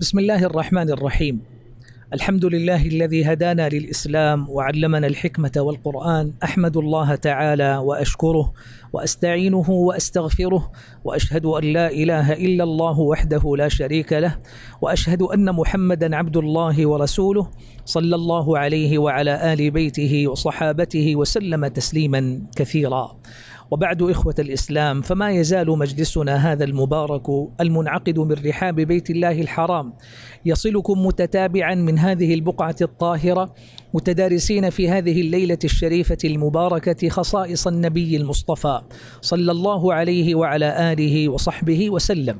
بسم الله الرحمن الرحيم الحمد لله الذي هدانا للاسلام وعلمنا الحكمه والقران احمد الله تعالى واشكره واستعينه واستغفره واشهد ان لا اله الا الله وحده لا شريك له واشهد ان محمدا عبد الله ورسوله صلى الله عليه وعلى ال بيته وصحابته وسلم تسليما كثيرا وبعد إخوة الإسلام فما يزال مجلسنا هذا المبارك المنعقد من رحاب بيت الله الحرام يصلكم متتابعا من هذه البقعة الطاهرة متدارسين في هذه الليلة الشريفة المباركة خصائص النبي المصطفى صلى الله عليه وعلى آله وصحبه وسلم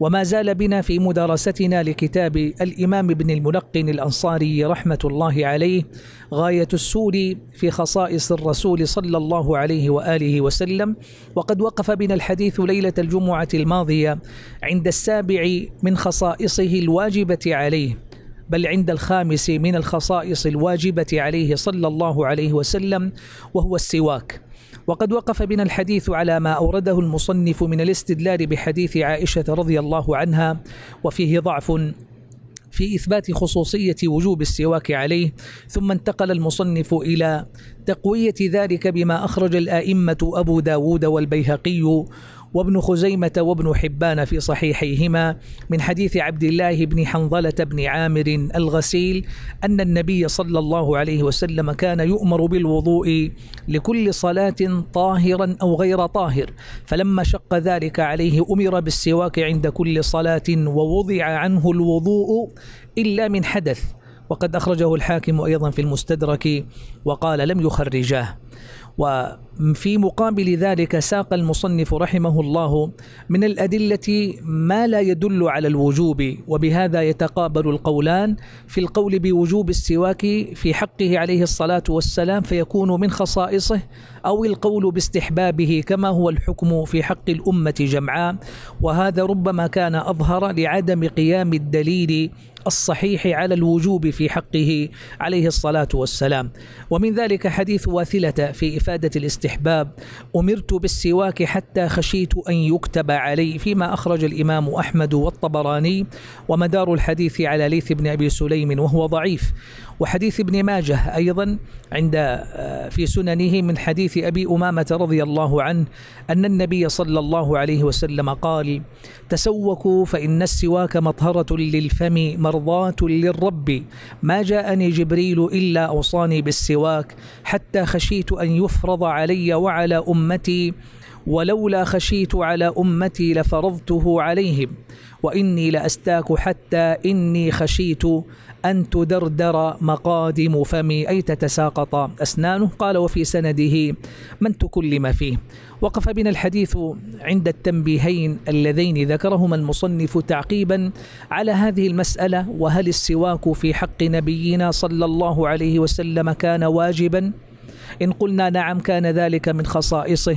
وما زال بنا في مدارستنا لكتاب الإمام ابن الملقن الأنصاري رحمة الله عليه غاية السور في خصائص الرسول صلى الله عليه وآله وسلم وقد وقف بنا الحديث ليلة الجمعة الماضية عند السابع من خصائصه الواجبة عليه بل عند الخامس من الخصائص الواجبة عليه صلى الله عليه وسلم وهو السواك وقد وقف بنا الحديث على ما أورده المصنف من الاستدلال بحديث عائشة رضي الله عنها وفيه ضعف في إثبات خصوصية وجوب السواك عليه ثم انتقل المصنف إلى تقوية ذلك بما أخرج الآئمة أبو داود والبيهقي وابن خزيمة وابن حبان في صحيحيهما من حديث عبد الله بن حنظلة بن عامر الغسيل أن النبي صلى الله عليه وسلم كان يؤمر بالوضوء لكل صلاة طاهرا أو غير طاهر فلما شق ذلك عليه أمر بالسواك عند كل صلاة ووضع عنه الوضوء إلا من حدث وقد أخرجه الحاكم أيضا في المستدرك وقال لم يخرجاه و في مقابل ذلك ساق المصنف رحمه الله من الأدلة ما لا يدل على الوجوب وبهذا يتقابل القولان في القول بوجوب السواك في حقه عليه الصلاة والسلام فيكون من خصائصه أو القول باستحبابه كما هو الحكم في حق الأمة جمعاء وهذا ربما كان أظهر لعدم قيام الدليل الصحيح على الوجوب في حقه عليه الصلاة والسلام ومن ذلك حديث واثلة في إفادة الاستحباب الاستحباب أمرت بالسواك حتى خشيت أن يكتب علي فيما أخرج الإمام أحمد والطبراني ومدار الحديث على ليث بن أبي سليم وهو ضعيف وحديث ابن ماجه أيضا عند آه، في سننه من حديث أبي أمامة رضي الله عنه أن النبي صلى الله عليه وسلم قال تسوكوا فإن السواك مطهرة للفم مرضاة للرب ما جاءني جبريل إلا أوصاني بالسواك حتى خشيت أن يفرض علي وعلى أمتي ولولا خشيت على أمتي لفرضته عليهم وإني لأستاك حتى إني خشيت أن تدردر مقادم فمي أي تتساقط أسنانه قال وفي سنده من تكلم فيه وقف بنا الحديث عند التنبيهين اللذين ذكرهما المصنف تعقيبا على هذه المسألة وهل السواك في حق نبينا صلى الله عليه وسلم كان واجبا إن قلنا نعم كان ذلك من خصائصه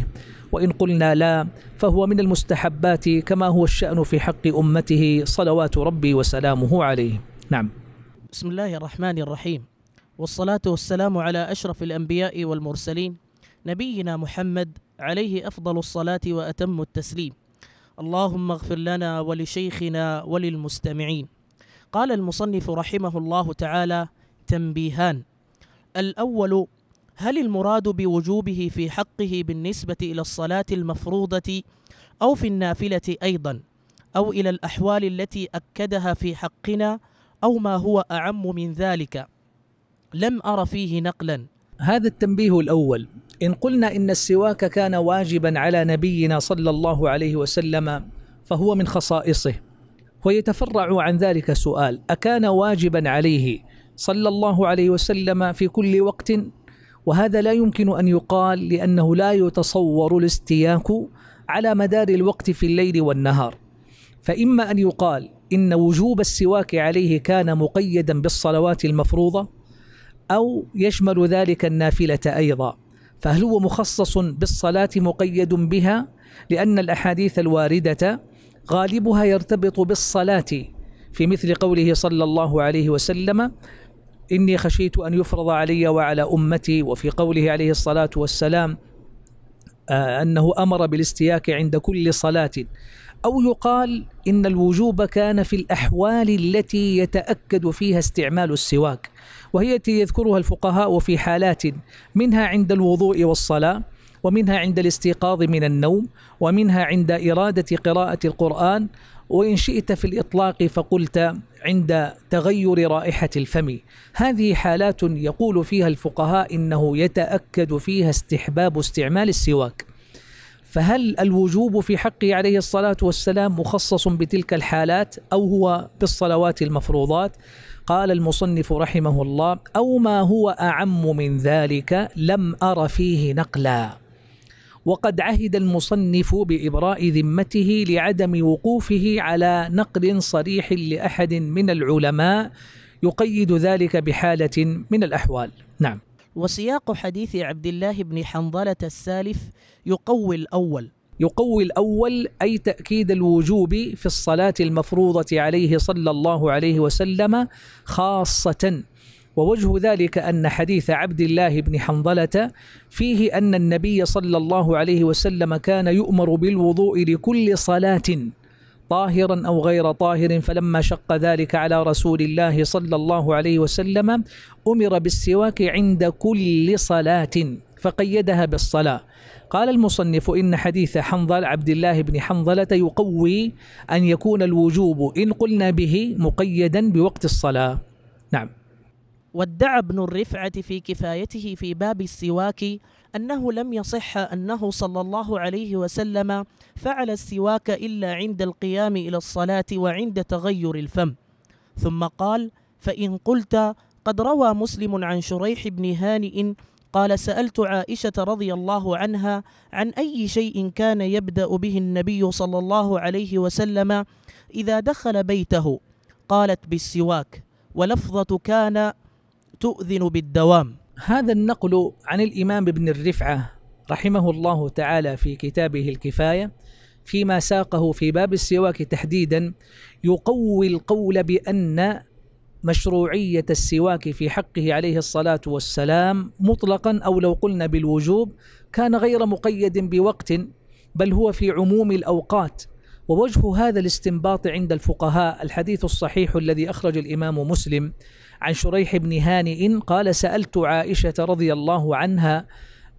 وإن قلنا لا فهو من المستحبات كما هو الشأن في حق أمته صلوات ربي وسلامه عليه نعم بسم الله الرحمن الرحيم والصلاة والسلام على أشرف الأنبياء والمرسلين نبينا محمد عليه أفضل الصلاة وأتم التسليم اللهم اغفر لنا ولشيخنا وللمستمعين قال المصنف رحمه الله تعالى تنبيهان الأول هل المراد بوجوبه في حقه بالنسبة إلى الصلاة المفروضة أو في النافلة أيضا أو إلى الأحوال التي أكدها في حقنا أو ما هو أعم من ذلك لم أر فيه نقلا هذا التنبيه الأول إن قلنا إن السواك كان واجبا على نبينا صلى الله عليه وسلم فهو من خصائصه ويتفرع عن ذلك سؤال أكان واجبا عليه صلى الله عليه وسلم في كل وقت وهذا لا يمكن أن يقال لأنه لا يتصور الاستياك على مدار الوقت في الليل والنهار فإما أن يقال إن وجوب السواك عليه كان مقيدا بالصلوات المفروضة أو يشمل ذلك النافلة أيضا فهل هو مخصص بالصلاة مقيد بها لأن الأحاديث الواردة غالبها يرتبط بالصلاة في مثل قوله صلى الله عليه وسلم إني خشيت أن يفرض علي وعلى أمتي وفي قوله عليه الصلاة والسلام آه، أنه أمر بالاستياك عند كل صلاة أو يقال إن الوجوب كان في الأحوال التي يتأكد فيها استعمال السواك وهي التي يذكرها الفقهاء في حالات منها عند الوضوء والصلاة ومنها عند الاستيقاظ من النوم ومنها عند إرادة قراءة القرآن وإن شئت في الإطلاق فقلت عند تغير رائحة الفم هذه حالات يقول فيها الفقهاء إنه يتأكد فيها استحباب استعمال السواك فهل الوجوب في حقه عليه الصلاة والسلام مخصص بتلك الحالات أو هو بالصلوات المفروضات قال المصنف رحمه الله أو ما هو أعم من ذلك لم أر فيه نقلاً وقد عهد المصنف بإبراء ذمته لعدم وقوفه على نقل صريح لأحد من العلماء يقيد ذلك بحالة من الأحوال نعم وسياق حديث عبد الله بن حنظلة السالف يقوي الأول يقوي الأول أي تأكيد الوجوب في الصلاة المفروضة عليه صلى الله عليه وسلم خاصة ووجه ذلك أن حديث عبد الله بن حنظلة فيه أن النبي صلى الله عليه وسلم كان يؤمر بالوضوء لكل صلاة طاهرا أو غير طاهر فلما شق ذلك على رسول الله صلى الله عليه وسلم أمر بالسواك عند كل صلاة فقيدها بالصلاة قال المصنف إن حديث حنظل عبد الله بن حنظلة يقوي أن يكون الوجوب إن قلنا به مقيدا بوقت الصلاة نعم وادعى ابن الرفعة في كفايته في باب السواك أنه لم يصح أنه صلى الله عليه وسلم فعل السواك إلا عند القيام إلى الصلاة وعند تغير الفم ثم قال فإن قلت قد روى مسلم عن شريح بن هانئ قال سألت عائشة رضي الله عنها عن أي شيء كان يبدأ به النبي صلى الله عليه وسلم إذا دخل بيته قالت بالسواك ولفظة كان تؤذن بالدوام هذا النقل عن الإمام ابن الرفعة رحمه الله تعالى في كتابه الكفاية فيما ساقه في باب السواك تحديدا يقوي القول بأن مشروعية السواك في حقه عليه الصلاة والسلام مطلقا أو لو قلنا بالوجوب كان غير مقيد بوقت بل هو في عموم الأوقات ووجه هذا الاستنباط عند الفقهاء الحديث الصحيح الذي اخرج الامام مسلم عن شريح بن هانئ قال سالت عائشه رضي الله عنها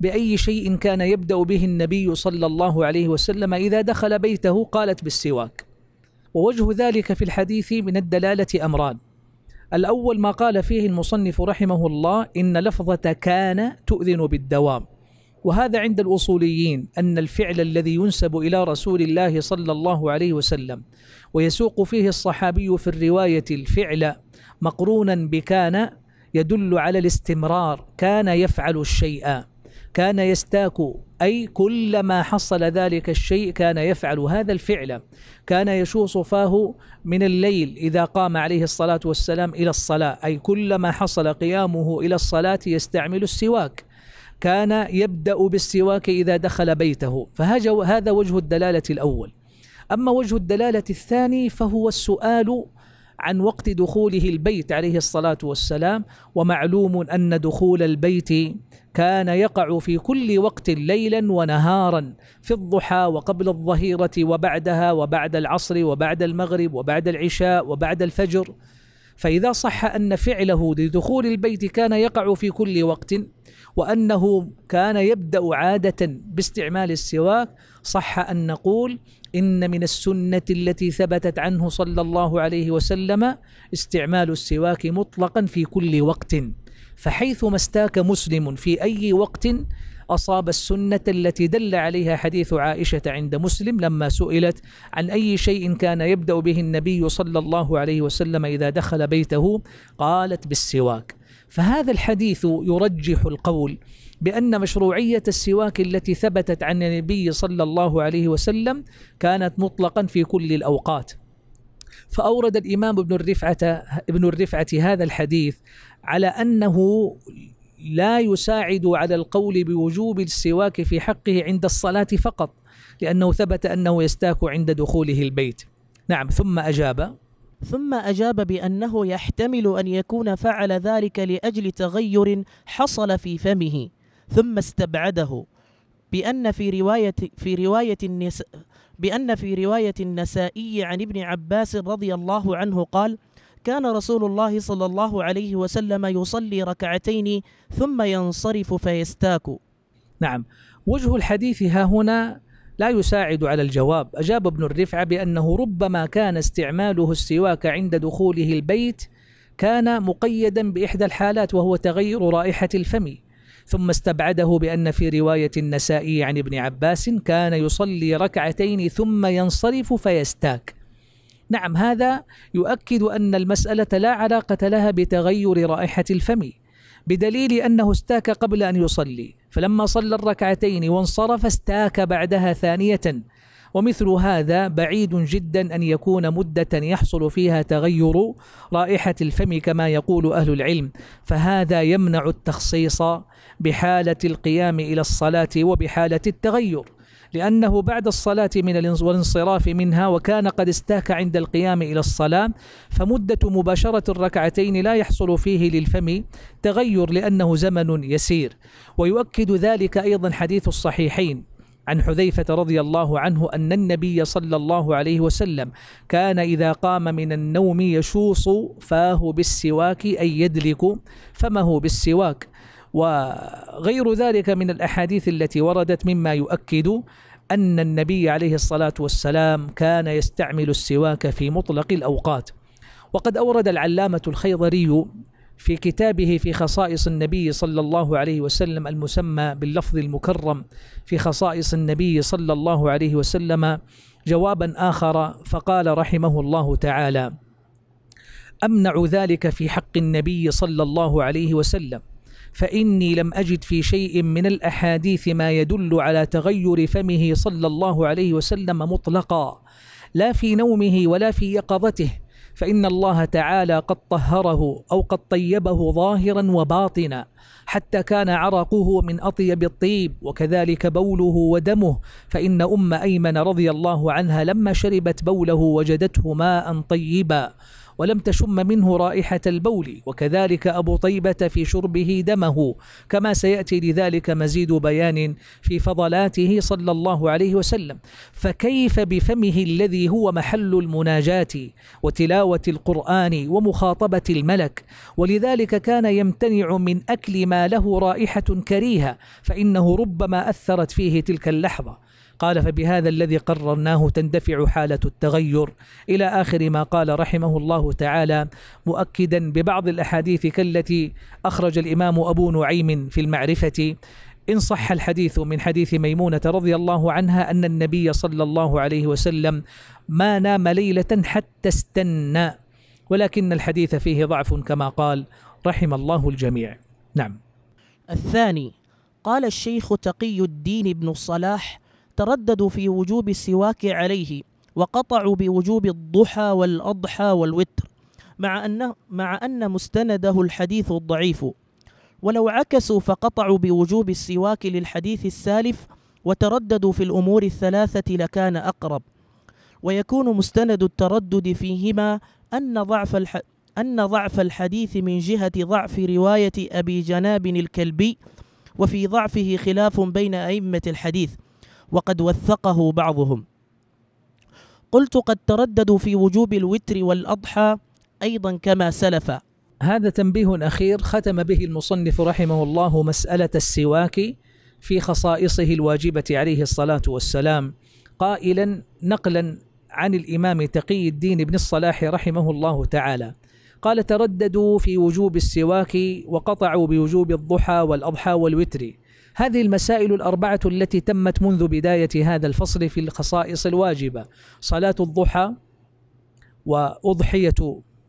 باي شيء كان يبدا به النبي صلى الله عليه وسلم اذا دخل بيته قالت بالسواك ووجه ذلك في الحديث من الدلاله امران الاول ما قال فيه المصنف رحمه الله ان لفظه كان تؤذن بالدوام وهذا عند الأصوليين أن الفعل الذي ينسب إلى رسول الله صلى الله عليه وسلم ويسوق فيه الصحابي في الرواية الفعل مقرونا بكان يدل على الاستمرار كان يفعل الشيء كان يستاك أي كلما حصل ذلك الشيء كان يفعل هذا الفعل كان يشو صفاه من الليل إذا قام عليه الصلاة والسلام إلى الصلاة أي كلما حصل قيامه إلى الصلاة يستعمل السواك كان يبدأ بالسواك إذا دخل بيته فهذا وجه الدلالة الأول أما وجه الدلالة الثاني فهو السؤال عن وقت دخوله البيت عليه الصلاة والسلام ومعلوم أن دخول البيت كان يقع في كل وقت ليلا ونهارا في الضحى وقبل الظهيرة وبعدها وبعد العصر وبعد المغرب وبعد العشاء وبعد الفجر فإذا صح أن فعله لدخول البيت كان يقع في كل وقت وأنه كان يبدأ عادة باستعمال السواك صح أن نقول إن من السنة التي ثبتت عنه صلى الله عليه وسلم استعمال السواك مطلقا في كل وقت فحيثما استاك مسلم في أي وقت أصاب السنة التي دل عليها حديث عائشة عند مسلم لما سئلت عن أي شيء كان يبدأ به النبي صلى الله عليه وسلم إذا دخل بيته قالت بالسواك فهذا الحديث يرجح القول بأن مشروعية السواك التي ثبتت عن النبي صلى الله عليه وسلم كانت مطلقا في كل الأوقات فأورد الإمام ابن الرفعة ابن الرفعة هذا الحديث على أنه لا يساعد على القول بوجوب السواك في حقه عند الصلاة فقط لأنه ثبت أنه يستاك عند دخوله البيت نعم ثم أجاب ثم أجاب بأنه يحتمل أن يكون فعل ذلك لأجل تغير حصل في فمه ثم استبعده بأن في رواية في رواية النس بأن في رواية النسائي عن ابن عباس رضي الله عنه قال: كان رسول الله صلى الله عليه وسلم يصلي ركعتين ثم ينصرف فيستاك نعم وجه الحديث ها هنا لا يساعد على الجواب أجاب ابن الرفعة بأنه ربما كان استعماله السواك عند دخوله البيت كان مقيدا بإحدى الحالات وهو تغير رائحة الفم ثم استبعده بأن في رواية النسائي عن ابن عباس كان يصلي ركعتين ثم ينصرف فيستاك نعم هذا يؤكد أن المسألة لا علاقة لها بتغير رائحة الفم بدليل أنه استاك قبل أن يصلي فلما صلى الركعتين وانصرف استاك بعدها ثانية ومثل هذا بعيد جدا أن يكون مدة يحصل فيها تغير رائحة الفم كما يقول أهل العلم فهذا يمنع التخصيص بحالة القيام إلى الصلاة وبحالة التغير لأنه بعد الصلاة من والانصراف منها وكان قد استاك عند القيام إلى الصلاة فمدة مباشرة الركعتين لا يحصل فيه للفم تغير لأنه زمن يسير ويؤكد ذلك أيضا حديث الصحيحين عن حذيفة رضي الله عنه أن النبي صلى الله عليه وسلم كان إذا قام من النوم يشوص فاه بالسواك أي يدلك فمه بالسواك وغير ذلك من الأحاديث التي وردت مما يؤكد أن النبي عليه الصلاة والسلام كان يستعمل السواك في مطلق الأوقات وقد أورد العلامة الخيضري في كتابه في خصائص النبي صلى الله عليه وسلم المسمى باللفظ المكرم في خصائص النبي صلى الله عليه وسلم جوابا آخر فقال رحمه الله تعالى أمنع ذلك في حق النبي صلى الله عليه وسلم فاني لم اجد في شيء من الاحاديث ما يدل على تغير فمه صلى الله عليه وسلم مطلقا لا في نومه ولا في يقظته فان الله تعالى قد طهره او قد طيبه ظاهرا وباطنا حتى كان عرقه من اطيب الطيب وكذلك بوله ودمه فان ام ايمن رضي الله عنها لما شربت بوله وجدته ماء طيبا ولم تشم منه رائحة البول وكذلك أبو طيبة في شربه دمه كما سيأتي لذلك مزيد بيان في فضلاته صلى الله عليه وسلم فكيف بفمه الذي هو محل المناجاة وتلاوة القرآن ومخاطبة الملك ولذلك كان يمتنع من أكل ما له رائحة كريهة فإنه ربما أثرت فيه تلك اللحظة قال فبهذا الذي قررناه تندفع حالة التغير إلى آخر ما قال رحمه الله تعالى مؤكدا ببعض الأحاديث كالتي أخرج الإمام أبو نعيم في المعرفة إن صح الحديث من حديث ميمونة رضي الله عنها أن النبي صلى الله عليه وسلم ما نام ليلة حتى استنى ولكن الحديث فيه ضعف كما قال رحم الله الجميع نعم الثاني قال الشيخ تقي الدين بن الصلاح ترددوا في وجوب السواك عليه وقطعوا بوجوب الضحى والأضحى والوتر مع أن مع أن مستنده الحديث الضعيف ولو عكسوا فقطعوا بوجوب السواك للحديث السالف وترددوا في الأمور الثلاثة لكان أقرب ويكون مستند التردد فيهما أن ضعف الح... أن ضعف الحديث من جهة ضعف رواية أبي جناب الكلبي وفي ضعفه خلاف بين أئمة الحديث وقد وثقه بعضهم قلت قد ترددوا في وجوب الوتر والأضحى أيضا كما سلف هذا تنبيه أخير ختم به المصنف رحمه الله مسألة السواك في خصائصه الواجبة عليه الصلاة والسلام قائلا نقلا عن الإمام تقي الدين بن الصلاح رحمه الله تعالى قال ترددوا في وجوب السواك وقطعوا بوجوب الضحى والأضحى والوتر هذه المسائل الأربعة التي تمت منذ بداية هذا الفصل في الخصائص الواجبة صلاة الضحى وأضحية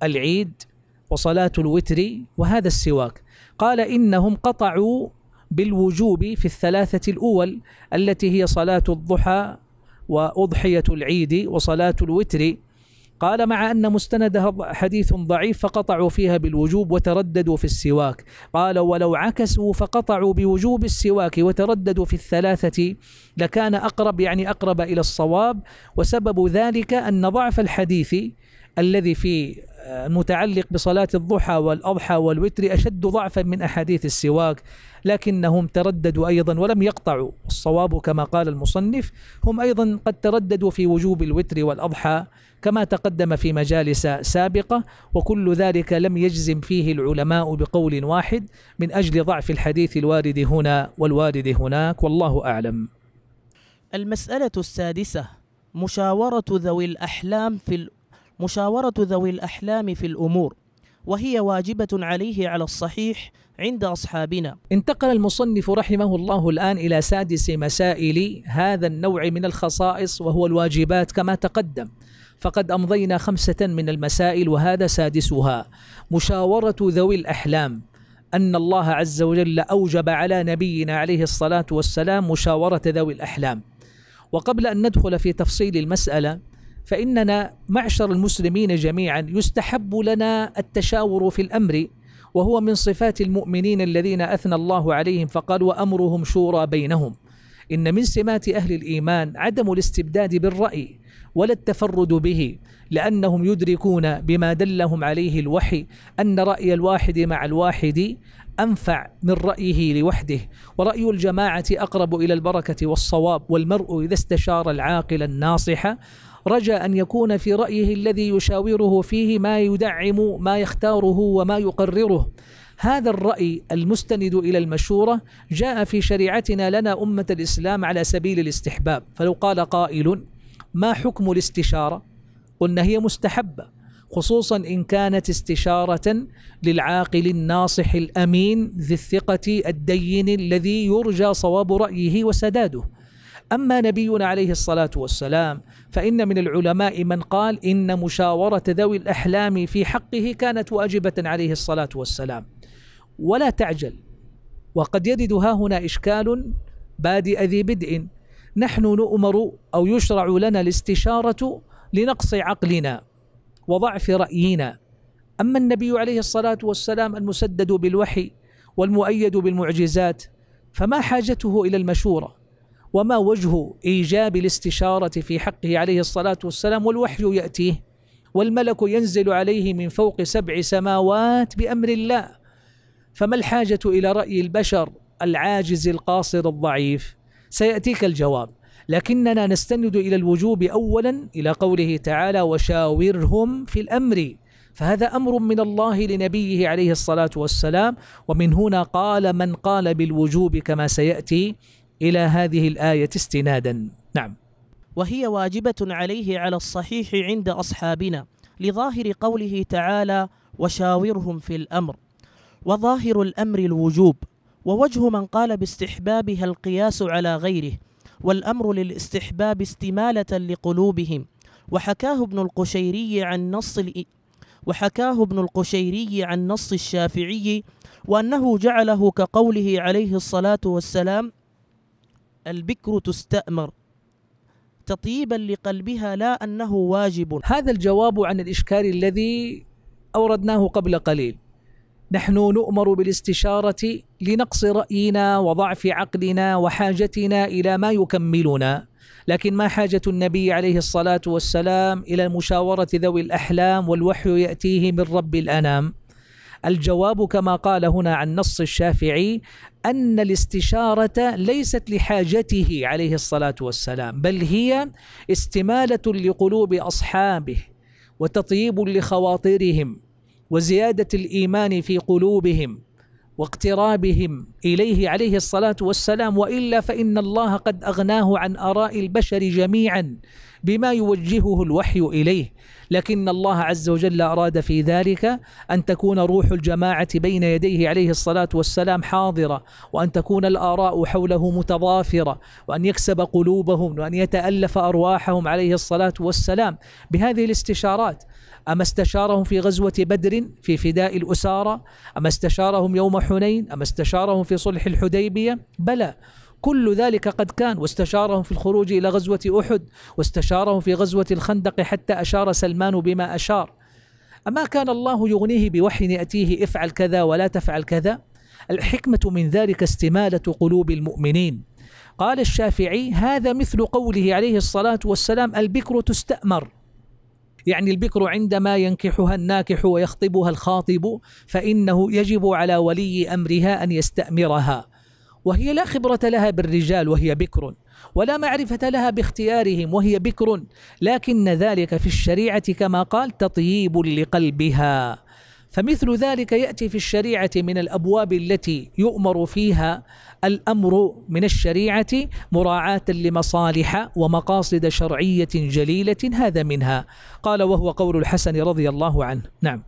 العيد وصلاة الوتر وهذا السواك قال إنهم قطعوا بالوجوب في الثلاثة الأول التي هي صلاة الضحى وأضحية العيد وصلاة الوتر قال مع أن مستندها حديث ضعيف فقطعوا فيها بالوجوب وترددوا في السواك قال ولو عكسوا فقطعوا بوجوب السواك وترددوا في الثلاثة لكان أقرب يعني أقرب إلى الصواب وسبب ذلك أن ضعف الحديث الذي في المتعلق بصلاة الضحى والأضحى والوتر أشد ضعفا من أحاديث السواك لكنهم ترددوا أيضا ولم يقطعوا الصواب كما قال المصنف هم أيضا قد ترددوا في وجوب الوتر والأضحى كما تقدم في مجالس سابقة وكل ذلك لم يجزم فيه العلماء بقول واحد من أجل ضعف الحديث الوارد هنا والوارد هناك والله أعلم المسألة السادسة مشاورة ذوي الأحلام في مشاورة ذوي الأحلام في الأمور وهي واجبة عليه على الصحيح عند أصحابنا انتقل المصنف رحمه الله الآن إلى سادس مسائل هذا النوع من الخصائص وهو الواجبات كما تقدم فقد أمضينا خمسة من المسائل وهذا سادسها مشاورة ذوي الأحلام أن الله عز وجل أوجب على نبينا عليه الصلاة والسلام مشاورة ذوي الأحلام وقبل أن ندخل في تفصيل المسألة فإننا معشر المسلمين جميعا يستحب لنا التشاور في الأمر وهو من صفات المؤمنين الذين أثنى الله عليهم فقال وأمرهم شورى بينهم إن من سمات أهل الإيمان عدم الاستبداد بالرأي ولا التفرد به لأنهم يدركون بما دلهم عليه الوحي أن رأي الواحد مع الواحد أنفع من رأيه لوحده ورأي الجماعة أقرب إلى البركة والصواب والمرء إذا استشار العاقل الناصح رجا أن يكون في رأيه الذي يشاوره فيه ما يدعم ما يختاره وما يقرره هذا الرأي المستند إلى المشورة جاء في شريعتنا لنا أمة الإسلام على سبيل الاستحباب فلو قال قائل ما حكم الاستشارة قلنا هي مستحبة خصوصا إن كانت استشارة للعاقل الناصح الأمين ذي الثقة الدين الذي يرجى صواب رأيه وسداده أما نبينا عليه الصلاة والسلام فإن من العلماء من قال إن مشاورة ذوي الأحلام في حقه كانت واجبة عليه الصلاة والسلام ولا تعجل وقد يجد ها هنا إشكال بادئ ذي بدء نحن نؤمر أو يشرع لنا الاستشارة لنقص عقلنا وضعف رأينا أما النبي عليه الصلاة والسلام المسدد بالوحي والمؤيد بالمعجزات فما حاجته إلى المشورة وما وجه إيجاب الاستشارة في حقه عليه الصلاة والسلام والوحي يأتيه والملك ينزل عليه من فوق سبع سماوات بأمر الله فما الحاجة إلى رأي البشر العاجز القاصر الضعيف سيأتيك الجواب لكننا نستند إلى الوجوب أولا إلى قوله تعالى وشاورهم في الأمر فهذا امر من الله لنبيه عليه الصلاه والسلام ومن هنا قال من قال بالوجوب كما سياتي إلى هذه الآية استنادا نعم وهي واجبة عليه على الصحيح عند أصحابنا لظاهر قوله تعالى وشاورهم في الأمر وظاهر الأمر الوجوب ووجه من قال باستحبابها القياس على غيره والأمر للاستحباب استمالة لقلوبهم وحكاه ابن القشيري عن نص وحكاه ابن القشيري عن نص الشافعي وأنه جعله كقوله عليه الصلاة والسلام البكر تستأمر تطيبا لقلبها لا أنه واجب هذا الجواب عن الإشكال الذي أوردناه قبل قليل نحن نؤمر بالاستشارة لنقص رأينا وضعف عقلنا وحاجتنا إلى ما يكملنا لكن ما حاجة النبي عليه الصلاة والسلام إلى مشاورة ذوي الأحلام والوحي يأتيه من رب الأنام الجواب كما قال هنا عن نص الشافعي أن الاستشارة ليست لحاجته عليه الصلاة والسلام بل هي استمالة لقلوب أصحابه وتطيب لخواطرهم وزيادة الإيمان في قلوبهم واقترابهم إليه عليه الصلاة والسلام وإلا فإن الله قد أغناه عن آراء البشر جميعا بما يوجهه الوحي إليه لكن الله عز وجل أراد في ذلك أن تكون روح الجماعة بين يديه عليه الصلاة والسلام حاضرة وأن تكون الآراء حوله متضافرة وأن يكسب قلوبهم وأن يتألف أرواحهم عليه الصلاة والسلام بهذه الاستشارات أما استشارهم في غزوة بدر في فداء الأسارة أما استشارهم يوم حنين أما استشارهم في صلح الحديبية بلى كل ذلك قد كان واستشارهم في الخروج إلى غزوة أحد واستشارهم في غزوة الخندق حتى أشار سلمان بما أشار أما كان الله يغنيه بوحي يأتيه افعل كذا ولا تفعل كذا الحكمة من ذلك استمالة قلوب المؤمنين قال الشافعي هذا مثل قوله عليه الصلاة والسلام البكر تستأمر يعني البكر عندما ينكحها الناكح ويخطبها الخاطب فإنه يجب على ولي أمرها أن يستأمرها وهي لا خبرة لها بالرجال وهي بكر ولا معرفة لها باختيارهم وهي بكر لكن ذلك في الشريعة كما قال تطييب لقلبها فمثل ذلك يأتي في الشريعة من الأبواب التي يؤمر فيها الأمر من الشريعة مراعاة لمصالح ومقاصد شرعية جليلة هذا منها قال وهو قول الحسن رضي الله عنه نعم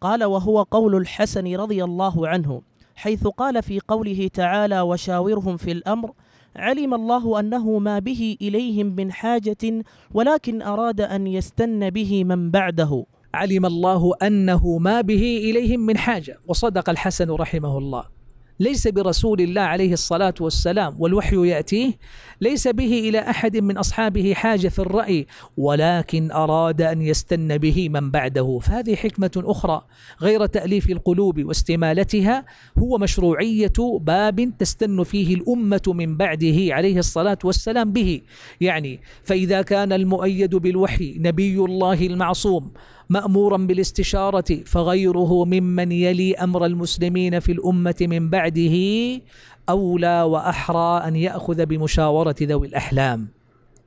قال وهو قول الحسن رضي الله عنه حيث قال في قوله تعالى وشاورهم في الأمر علم الله أنه ما به إليهم من حاجة ولكن أراد أن يستن به من بعده علم الله أنه ما به إليهم من حاجة وصدق الحسن رحمه الله ليس برسول الله عليه الصلاة والسلام والوحي يأتيه ليس به إلى أحد من أصحابه حاجة في الرأي ولكن أراد أن يستن به من بعده فهذه حكمة أخرى غير تأليف القلوب واستمالتها هو مشروعية باب تستن فيه الأمة من بعده عليه الصلاة والسلام به يعني فإذا كان المؤيد بالوحي نبي الله المعصوم مامورا بالاستشاره فغيره ممن يلي امر المسلمين في الامه من بعده اولى واحرى ان ياخذ بمشاوره ذوي الاحلام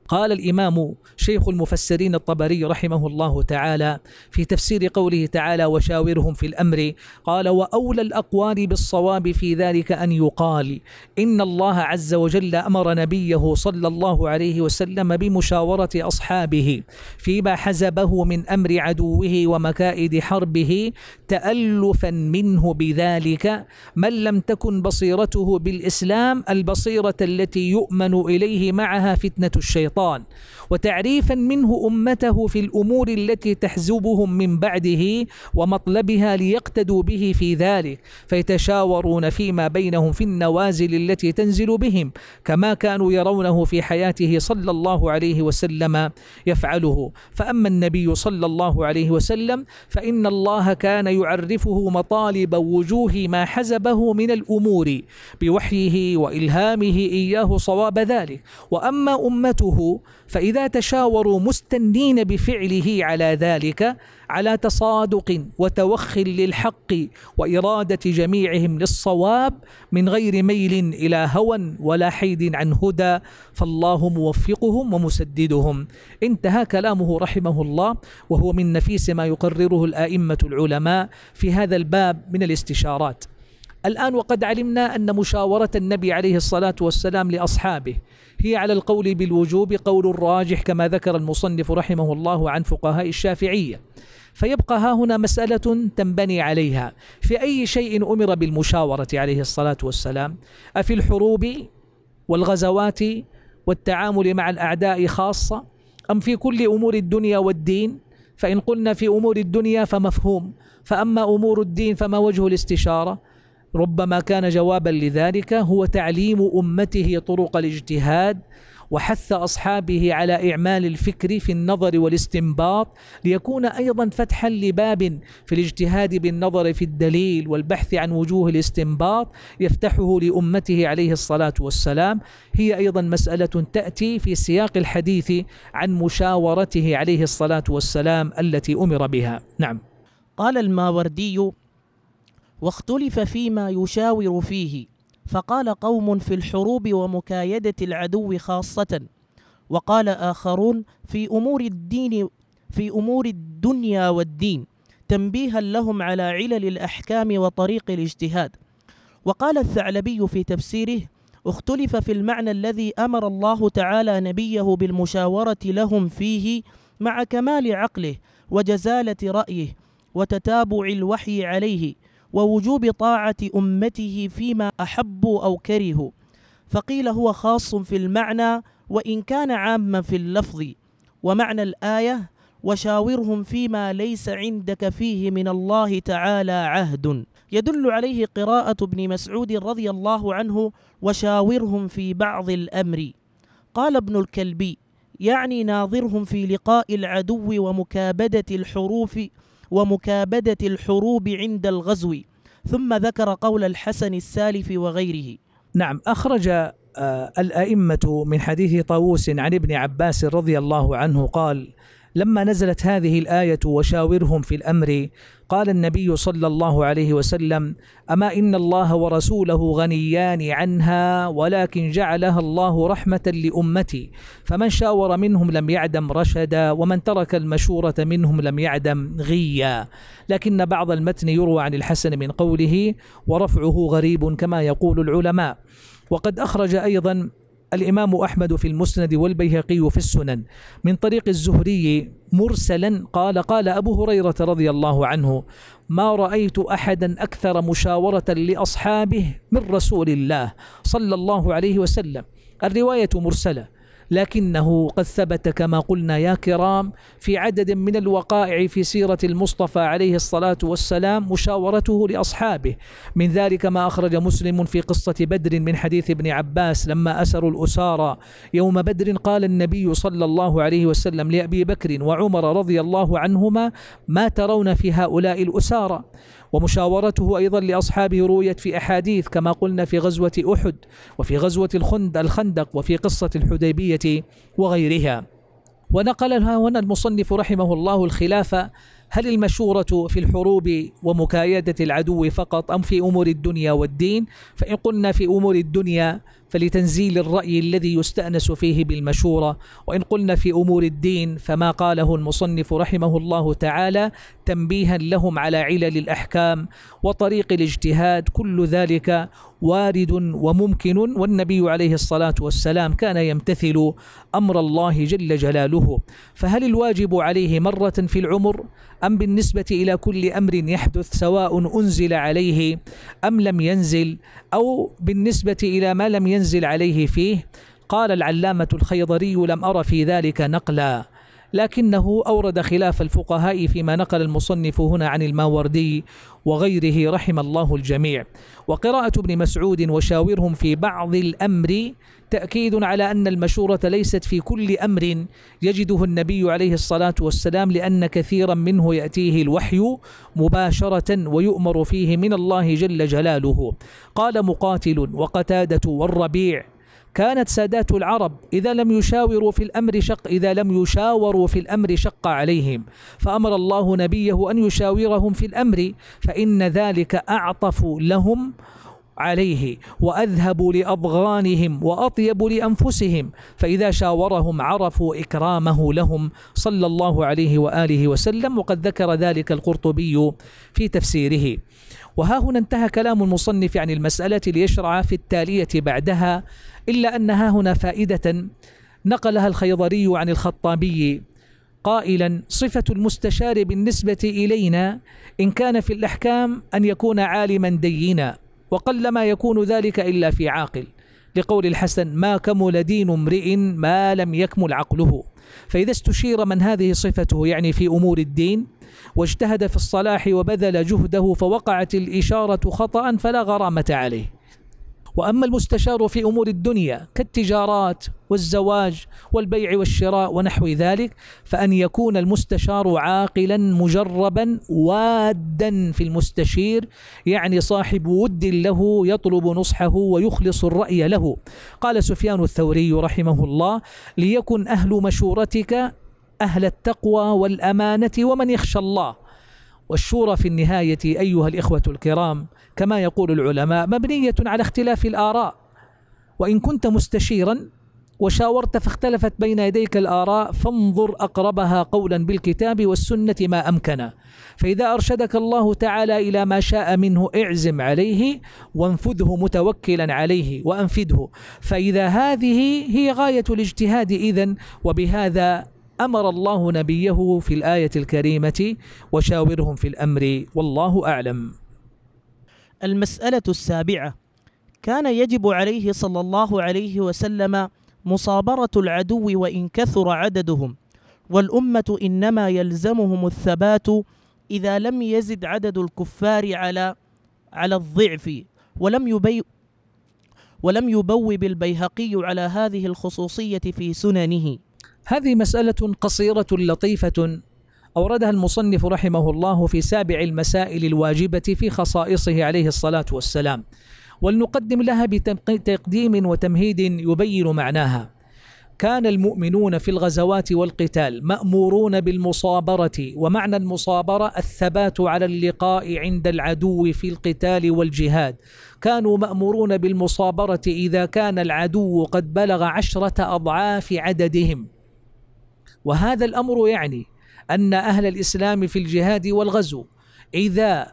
قال الإمام شيخ المفسرين الطبري رحمه الله تعالى في تفسير قوله تعالى وشاورهم في الأمر قال وأولى الأقوال بالصواب في ذلك أن يقال إن الله عز وجل أمر نبيه صلى الله عليه وسلم بمشاورة أصحابه فيما حزبه من أمر عدوه ومكائد حربه تألفا منه بذلك من لم تكن بصيرته بالإسلام البصيرة التي يؤمن إليه معها فتنة الشيطان الشيطان وتعريفا منه أمته في الأمور التي تحزبهم من بعده ومطلبها ليقتدوا به في ذلك فيتشاورون فيما بينهم في النوازل التي تنزل بهم كما كانوا يرونه في حياته صلى الله عليه وسلم يفعله فأما النبي صلى الله عليه وسلم فإن الله كان يعرفه مطالب وجوه ما حزبه من الأمور بوحيه وإلهامه إياه صواب ذلك وأما أمته فإذا تشاوروا مستنين بفعله على ذلك على تصادق وتوخ للحق وإرادة جميعهم للصواب من غير ميل إلى هوى ولا حيد عن هدى فالله موفقهم ومسددهم انتهى كلامه رحمه الله وهو من نفيس ما يقرره الآئمة العلماء في هذا الباب من الاستشارات الآن وقد علمنا أن مشاورة النبي عليه الصلاة والسلام لأصحابه هي على القول بالوجوب قول الراجح كما ذكر المصنف رحمه الله عن فقهاء الشافعية فيبقى ها هنا مسألة تنبني عليها في أي شيء أمر بالمشاورة عليه الصلاة والسلام أفي الحروب والغزوات والتعامل مع الأعداء خاصة أم في كل أمور الدنيا والدين فإن قلنا في أمور الدنيا فمفهوم فأما أمور الدين فما وجه الاستشارة ربما كان جوابا لذلك هو تعليم امته طرق الاجتهاد وحث اصحابه على اعمال الفكر في النظر والاستنباط ليكون ايضا فتحا لباب في الاجتهاد بالنظر في الدليل والبحث عن وجوه الاستنباط يفتحه لامته عليه الصلاه والسلام هي ايضا مساله تاتي في سياق الحديث عن مشاورته عليه الصلاه والسلام التي امر بها نعم قال الماوردي واختلف فيما يشاور فيه فقال قوم في الحروب ومكايدة العدو خاصة وقال آخرون في أمور الدين في أمور الدنيا والدين تنبيها لهم على علل الأحكام وطريق الاجتهاد وقال الثعلبي في تفسيره اختلف في المعنى الذي أمر الله تعالى نبيه بالمشاورة لهم فيه مع كمال عقله وجزالة رأيه وتتابع الوحي عليه ووجوب طاعة أمته فيما أحبوا أو كرهوا فقيل هو خاص في المعنى وإن كان عاما في اللفظ ومعنى الآية وشاورهم فيما ليس عندك فيه من الله تعالى عهد يدل عليه قراءة ابن مسعود رضي الله عنه وشاورهم في بعض الأمر قال ابن الكلبي يعني ناظرهم في لقاء العدو ومكابدة الحروف ومكابدة الحروب عند الغزو ثم ذكر قول الحسن السالف وغيره نعم أخرج آه، الأئمة من حديث طاووس عن ابن عباس رضي الله عنه قال لما نزلت هذه الآية وشاورهم في الأمر قال النبي صلى الله عليه وسلم أما إن الله ورسوله غنيان عنها ولكن جعلها الله رحمة لأمتي فمن شاور منهم لم يعدم رشدا ومن ترك المشورة منهم لم يعدم غيا لكن بعض المتن يروى عن الحسن من قوله ورفعه غريب كما يقول العلماء وقد أخرج أيضا الإمام أحمد في المسند والبيهقي في السنن من طريق الزهري مرسلا قال قال أبو هريرة رضي الله عنه ما رأيت أحدا أكثر مشاورة لأصحابه من رسول الله صلى الله عليه وسلم الرواية مرسلة لكنه قد ثبت كما قلنا يا كرام في عدد من الوقائع في سيرة المصطفى عليه الصلاة والسلام مشاورته لأصحابه من ذلك ما أخرج مسلم في قصة بدر من حديث ابن عباس لما أسروا الأسارى يوم بدر قال النبي صلى الله عليه وسلم لأبي بكر وعمر رضي الله عنهما ما ترون في هؤلاء الأسارى ومشاورته أيضا لأصحابه رويت في أحاديث كما قلنا في غزوة أحد وفي غزوة الخندق وفي قصة الحديبية وغيرها ونقل هنا المصنف رحمه الله الخلافة هل المشورة في الحروب ومكايدة العدو فقط أم في أمور الدنيا والدين فإن قلنا في أمور الدنيا فلتنزيل الرأي الذي يستأنس فيه بالمشورة وإن قلنا في أمور الدين فما قاله المصنف رحمه الله تعالى تنبيها لهم على علل الأحكام وطريق الاجتهاد كل ذلك وارد وممكن والنبي عليه الصلاة والسلام كان يمتثل أمر الله جل جلاله فهل الواجب عليه مرة في العمر أم بالنسبة إلى كل أمر يحدث سواء أنزل عليه أم لم ينزل أو بالنسبة إلى ما لم ينزل ينزل عليه فيه قال العلامة الخيضري لم أر في ذلك نقلا لكنه أورد خلاف الفقهاء فيما نقل المصنف هنا عن الماوردي وغيره رحم الله الجميع وقراءة ابن مسعود وشاورهم في بعض الأمر تأكيد على أن المشورة ليست في كل أمر يجده النبي عليه الصلاة والسلام لأن كثيرا منه يأتيه الوحي مباشرة ويؤمر فيه من الله جل جلاله قال مقاتل وقتادة والربيع كانت سادات العرب إذا لم يشاوروا في الأمر شق إذا لم يشاوروا في الأمر شق عليهم فأمر الله نبيه أن يشاورهم في الأمر فإن ذلك أعطف لهم عليه واذهب لاضغانهم واطيب لانفسهم فاذا شاورهم عرفوا اكرامه لهم صلى الله عليه واله وسلم وقد ذكر ذلك القرطبي في تفسيره وها هنا انتهى كلام المصنف عن المساله ليشرع في التاليه بعدها الا انها هنا فائده نقلها الخيضري عن الخطابي قائلا صفة المستشار بالنسبة إلينا إن كان في الأحكام أن يكون عالما دينا وقلما يكون ذلك إلا في عاقل لقول الحسن ما كمل دين امرئ ما لم يكمل عقله فإذا استشير من هذه صفته يعني في أمور الدين واجتهد في الصلاح وبذل جهده فوقعت الإشارة خطأ فلا غرامة عليه واما المستشار في امور الدنيا كالتجارات والزواج والبيع والشراء ونحو ذلك فان يكون المستشار عاقلا مجربا وادا في المستشير يعني صاحب ود له يطلب نصحه ويخلص الراي له قال سفيان الثوري رحمه الله ليكن اهل مشورتك اهل التقوى والامانه ومن يخشى الله والشورى في النهاية أيها الإخوة الكرام كما يقول العلماء مبنية على اختلاف الآراء وإن كنت مستشيرا وشاورت فاختلفت بين يديك الآراء فانظر أقربها قولا بالكتاب والسنة ما أمكن فإذا أرشدك الله تعالى إلى ما شاء منه اعزم عليه وانفذه متوكلا عليه وأنفذه فإذا هذه هي غاية الاجتهاد إذن وبهذا امر الله نبيه في الايه الكريمه وشاورهم في الامر والله اعلم. المساله السابعه كان يجب عليه صلى الله عليه وسلم مصابره العدو وان كثر عددهم والامه انما يلزمهم الثبات اذا لم يزد عدد الكفار على على الضعف ولم يبي ولم يبوب البيهقي على هذه الخصوصيه في سننه هذه مسألة قصيرة لطيفة أوردها المصنف رحمه الله في سابع المسائل الواجبة في خصائصه عليه الصلاة والسلام ولنقدم لها بتقديم وتمهيد يبين معناها كان المؤمنون في الغزوات والقتال مأمورون بالمصابرة ومعنى المصابرة الثبات على اللقاء عند العدو في القتال والجهاد كانوا مأمورون بالمصابرة إذا كان العدو قد بلغ عشرة أضعاف عددهم وهذا الامر يعني ان اهل الاسلام في الجهاد والغزو اذا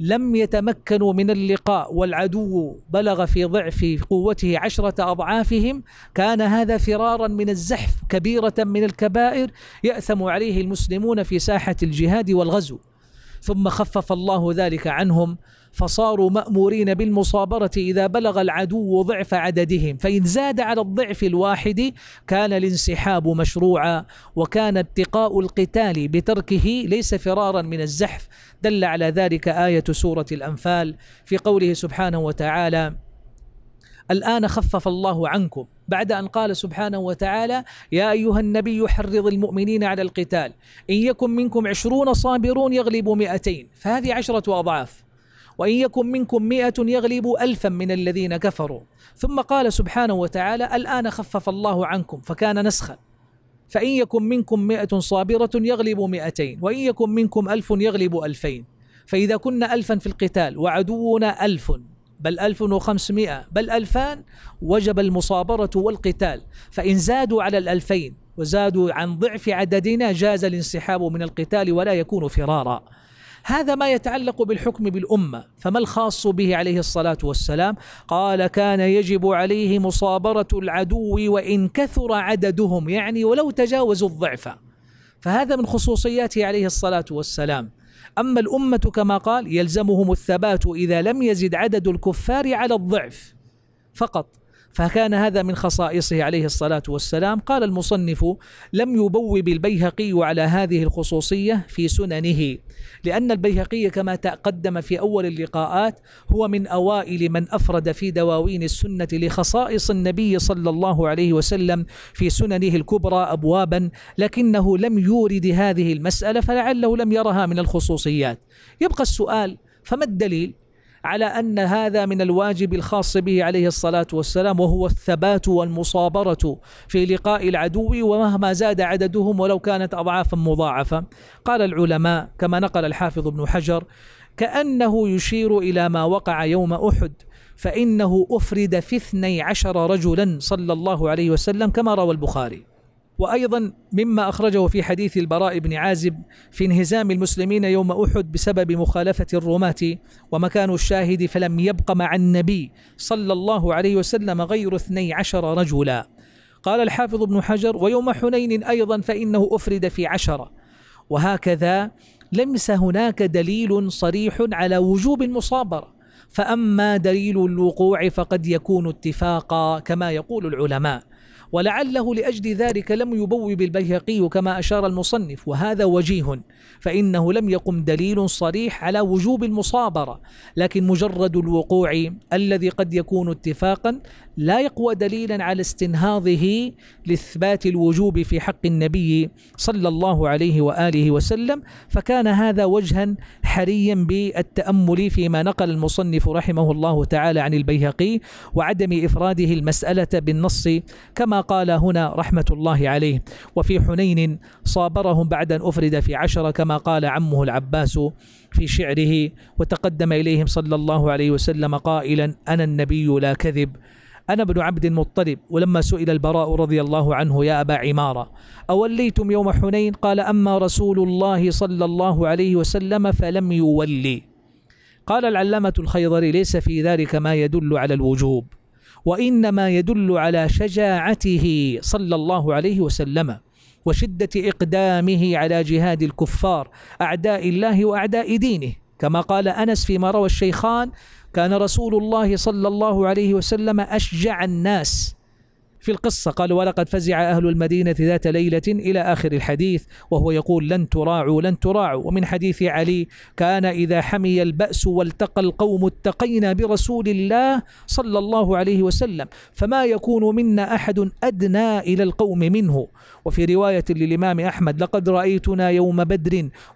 لم يتمكنوا من اللقاء والعدو بلغ في ضعف قوته عشرة أضعافهم كان هذا فرارا من الزحف كبيرة من الكبائر يأثم عليه المسلمون في ساحة الجهاد والغزو ثم خفف الله ذلك عنهم فصاروا مأمورين بالمصابرة إذا بلغ العدو ضعف عددهم فإن زاد على الضعف الواحد كان الانسحاب مشروعا وكان اتقاء القتال بتركه ليس فرارا من الزحف دل على ذلك آية سورة الأنفال في قوله سبحانه وتعالى الآن خفف الله عنكم بعد أن قال سبحانه وتعالى يا أيها النبي حرض المؤمنين على القتال إن يكن منكم عشرون صابرون يغلبوا مئتين فهذه عشرة أضعاف وإن يكن منكم مئة يغلب ألفا من الذين كفروا ثم قال سبحانه وتعالى الآن خفف الله عنكم فكان نسخا فإن يكن منكم مئة صابرة يغلب مئتين وإن يكن منكم ألف يغلب ألفين فإذا كنا ألفا في القتال وعدونا ألف بل ألف وخمسمائة بل ألفان وجب المصابرة والقتال فإن زادوا على الألفين وزادوا عن ضعف عددنا جاز الانسحاب من القتال ولا يكون فرارا هذا ما يتعلق بالحكم بالأمة فما الخاص به عليه الصلاة والسلام قال كان يجب عليه مصابرة العدو وإن كثر عددهم يعني ولو تجاوزوا الضعف فهذا من خصوصياته عليه الصلاة والسلام أما الأمة كما قال يلزمهم الثبات إذا لم يزد عدد الكفار على الضعف فقط فكان هذا من خصائصه عليه الصلاة والسلام قال المصنف لم يبوب البيهقي على هذه الخصوصية في سننه لأن البيهقي كما تقدم في أول اللقاءات هو من أوائل من أفرد في دواوين السنة لخصائص النبي صلى الله عليه وسلم في سننه الكبرى أبوابا لكنه لم يورد هذه المسألة فلعله لم يرها من الخصوصيات يبقى السؤال فما الدليل على أن هذا من الواجب الخاص به عليه الصلاة والسلام وهو الثبات والمصابرة في لقاء العدو ومهما زاد عددهم ولو كانت أضعافا مضاعفة قال العلماء كما نقل الحافظ ابن حجر كأنه يشير إلى ما وقع يوم أحد فإنه أفرد في اثني عشر رجلا صلى الله عليه وسلم كما روى البخاري وأيضا مما أخرجه في حديث البراء بن عازب في انهزام المسلمين يوم أحد بسبب مخالفة الرماة ومكان الشاهد فلم يبق مع النبي صلى الله عليه وسلم غير اثني عشر رجلا قال الحافظ ابن حجر ويوم حنين أيضا فإنه أفرد في عشرة وهكذا ليس هناك دليل صريح على وجوب المصابره فاما دليل الوقوع فقد يكون اتفاقا كما يقول العلماء ولعله لأجل ذلك لم يبوب البيهقي كما أشار المصنف وهذا وجيه فإنه لم يقم دليل صريح على وجوب المصابرة لكن مجرد الوقوع الذي قد يكون اتفاقا لا يقوى دليلا على استنهاضه لاثبات الوجوب في حق النبي صلى الله عليه واله وسلم فكان هذا وجها حريا بالتامل فيما نقل المصنف رحمه الله تعالى عن البيهقي وعدم افراده المساله بالنص كما قال هنا رحمه الله عليه وفي حنين صابرهم بعد ان افرد في عشر كما قال عمه العباس في شعره وتقدم اليهم صلى الله عليه وسلم قائلا انا النبي لا كذب أنا بن عبد المطلب ولما سئل البراء رضي الله عنه يا أبا عمارة أوليتم يوم حنين قال أما رسول الله صلى الله عليه وسلم فلم يولي قال العلامة الخيضري ليس في ذلك ما يدل على الوجوب وإنما يدل على شجاعته صلى الله عليه وسلم وشدة إقدامه على جهاد الكفار أعداء الله وأعداء دينه كما قال أنس فيما روى الشيخان كان رسول الله صلى الله عليه وسلم أشجع الناس في القصة قال ولقد فزع أهل المدينة ذات ليلة إلى آخر الحديث وهو يقول لن تراعوا لن تراعوا ومن حديث علي كان إذا حمي البأس والتقى القوم اتقينا برسول الله صلى الله عليه وسلم فما يكون منا أحد أدنى إلى القوم منه وفي رواية للإمام أحمد لقد رأيتنا يوم بدر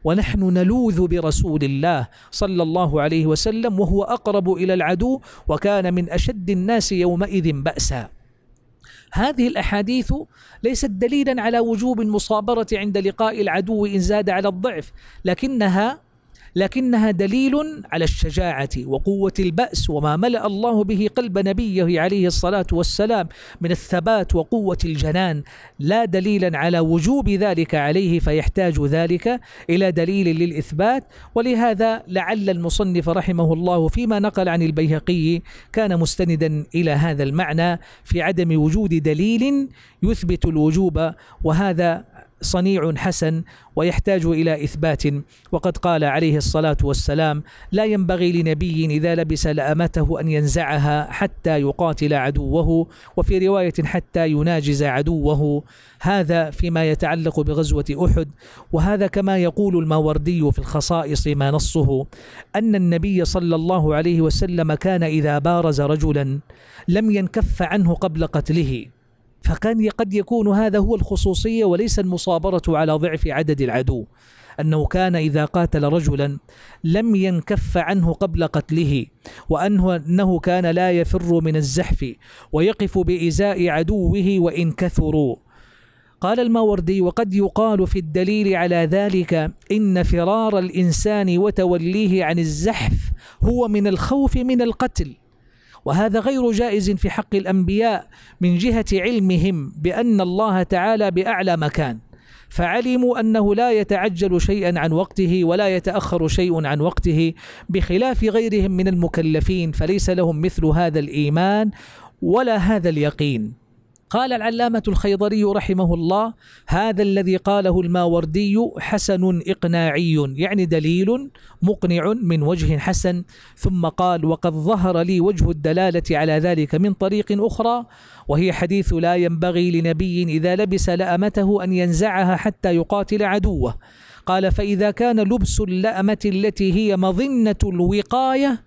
ونحن نلوذ برسول الله صلى الله عليه وسلم وهو أقرب إلى العدو وكان من أشد الناس يومئذ بأسا هذه الأحاديث ليست دليلا على وجوب المصابرة عند لقاء العدو إن زاد على الضعف لكنها لكنها دليل على الشجاعة وقوة البأس وما ملأ الله به قلب نبيه عليه الصلاة والسلام من الثبات وقوة الجنان لا دليلا على وجوب ذلك عليه فيحتاج ذلك إلى دليل للإثبات ولهذا لعل المصنف رحمه الله فيما نقل عن البيهقي كان مستندا إلى هذا المعنى في عدم وجود دليل يثبت الوجوب وهذا صنيع حسن ويحتاج الى اثبات وقد قال عليه الصلاه والسلام لا ينبغي لنبي اذا لبس لامته ان ينزعها حتى يقاتل عدوه وفي روايه حتى يناجز عدوه هذا فيما يتعلق بغزوه احد وهذا كما يقول الماوردي في الخصائص ما نصه ان النبي صلى الله عليه وسلم كان اذا بارز رجلا لم ينكف عنه قبل قتله فكان قد يكون هذا هو الخصوصية وليس المصابرة على ضعف عدد العدو أنه كان إذا قاتل رجلا لم ينكف عنه قبل قتله وأنه أنه كان لا يفر من الزحف ويقف بإزاء عدوه وإن كثروا قال الماوردي وقد يقال في الدليل على ذلك إن فرار الإنسان وتوليه عن الزحف هو من الخوف من القتل وهذا غير جائز في حق الأنبياء من جهة علمهم بأن الله تعالى بأعلى مكان فعلموا انه لا يتعجل شيئا عن وقته ولا يتاخر شيء عن وقته بخلاف غيرهم من المكلفين فليس لهم مثل هذا الايمان ولا هذا اليقين قال العلامة الخيضري رحمه الله هذا الذي قاله الماوردي حسن إقناعي يعني دليل مقنع من وجه حسن ثم قال وقد ظهر لي وجه الدلالة على ذلك من طريق أخرى وهي حديث لا ينبغي لنبي إذا لبس لأمته أن ينزعها حتى يقاتل عدوه قال فإذا كان لبس اللأمة التي هي مظنة الوقاية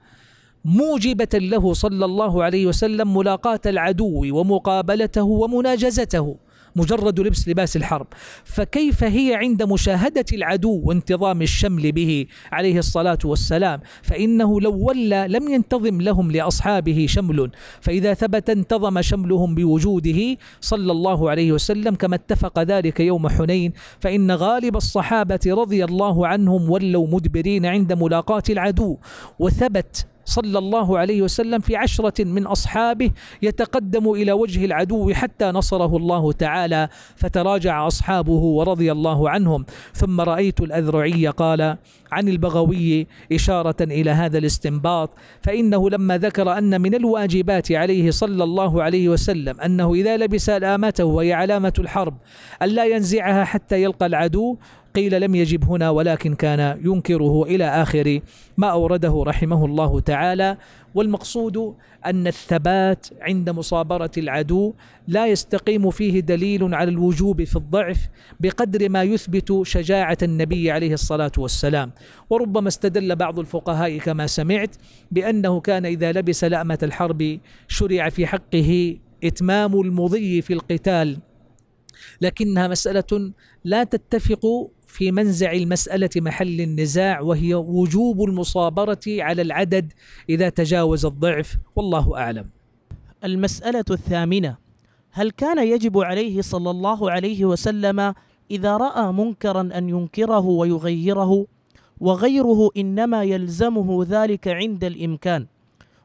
موجبة له صلى الله عليه وسلم ملاقاة العدو ومقابلته ومناجزته مجرد لبس لباس الحرب فكيف هي عند مشاهدة العدو وانتظام الشمل به عليه الصلاة والسلام فإنه لو ولى لم ينتظم لهم لأصحابه شمل فإذا ثبت انتظم شملهم بوجوده صلى الله عليه وسلم كما اتفق ذلك يوم حنين فإن غالب الصحابة رضي الله عنهم ولوا مدبرين عند ملاقاة العدو وثبت صلى الله عليه وسلم في عشرة من أصحابه يتقدم إلى وجه العدو حتى نصره الله تعالى فتراجع أصحابه ورضي الله عنهم ثم رأيت الأذرعي قال عن البغوي إشارة إلى هذا الاستنباط فإنه لما ذكر أن من الواجبات عليه صلى الله عليه وسلم أنه إذا لبس الآمته وهي علامة الحرب ألا ينزعها حتى يلقى العدو قيل لم يجب هنا ولكن كان ينكره إلى آخر ما أورده رحمه الله تعالى والمقصود أن الثبات عند مصابرة العدو لا يستقيم فيه دليل على الوجوب في الضعف بقدر ما يثبت شجاعة النبي عليه الصلاة والسلام وربما استدل بعض الفقهاء كما سمعت بأنه كان إذا لبس لأمة الحرب شرع في حقه إتمام المضي في القتال لكنها مسألة لا تتفق في منزع المسألة محل النزاع وهي وجوب المصابرة على العدد إذا تجاوز الضعف والله أعلم المسألة الثامنة هل كان يجب عليه صلى الله عليه وسلم إذا رأى منكرا أن ينكره ويغيره وغيره إنما يلزمه ذلك عند الإمكان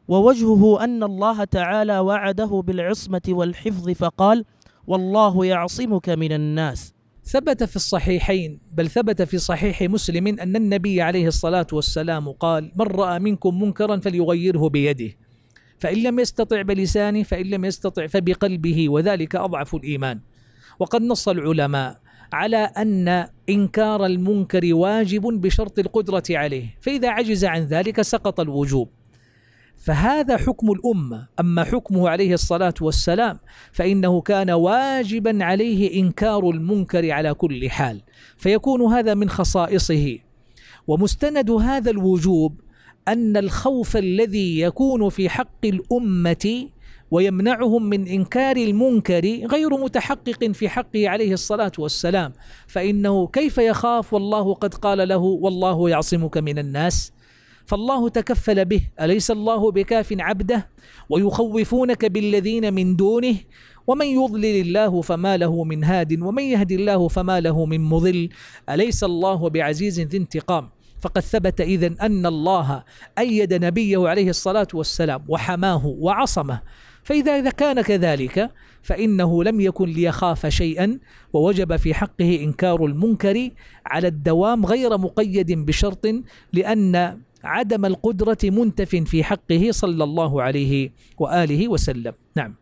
ووجهه أن الله تعالى وعده بالعصمة والحفظ فقال: والله يعصمك من الناس ثبت في الصحيحين بل ثبت في صحيح مسلم ان النبي عليه الصلاه والسلام قال من راى منكم منكرا فليغيره بيده فان لم يستطع بلسانه فان لم يستطع فبقلبه وذلك اضعف الايمان وقد نص العلماء على ان انكار المنكر واجب بشرط القدره عليه فاذا عجز عن ذلك سقط الوجوب فهذا حكم الأمة أما حكمه عليه الصلاة والسلام فإنه كان واجبا عليه إنكار المنكر على كل حال فيكون هذا من خصائصه ومستند هذا الوجوب أن الخوف الذي يكون في حق الأمة ويمنعهم من انكار المنكر غير متحقق في حقه عليه الصلاه والسلام فانه كيف يخاف والله قد قال له والله يعصمك من الناس فالله تكفل به أليس الله بكاف عبده ويخوفونك بالذين من دونه ومن يضلل الله فما له من هاد ومن يهد الله فما له من مضل أليس الله بعزيز ذي انتقام فقد ثبت إذا أن الله أيد نبيه عليه الصلاة والسلام وحماه وعصمه فإذا إذا كان كذلك فإنه لم يكن ليخاف شيئا ووجب في حقه إنكار المنكر على الدوام غير مقيد بشرط لأن عدم القدرة منتف في حقه صلى الله عليه وآله وسلم نعم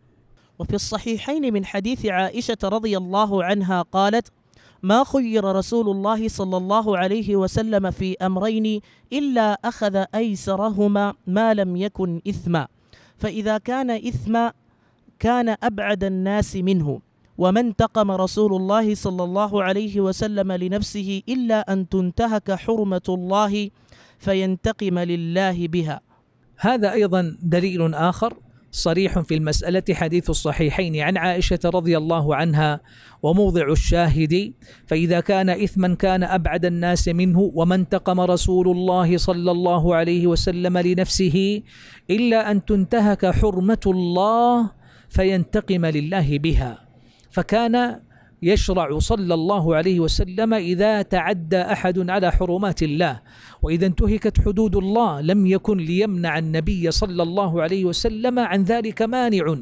وفي الصحيحين من حديث عائشة رضي الله عنها قالت ما خير رسول الله صلى الله عليه وسلم في أمرين إلا أخذ أيسرهما ما لم يكن إثما فإذا كان إثما كان أبعد الناس منه وما انتقم رسول الله صلى الله عليه وسلم لنفسه إلا أن تنتهك حرمة الله فينتقم لله بها هذا ايضا دليل اخر صريح في المسألة حديث الصحيحين عن عائشة رضي الله عنها وموضع الشاهد فإذا كان إثما كان أبعد الناس منه وما انتقم رسول الله صلى الله عليه وسلم لنفسه إلا أن تنتهك حرمة الله فينتقم لله بها فكان يشرع صلى الله عليه وسلم إذا تعدى أحد على حرمات الله وإذا انتهكت حدود الله لم يكن ليمنع النبي صلى الله عليه وسلم عن ذلك مانع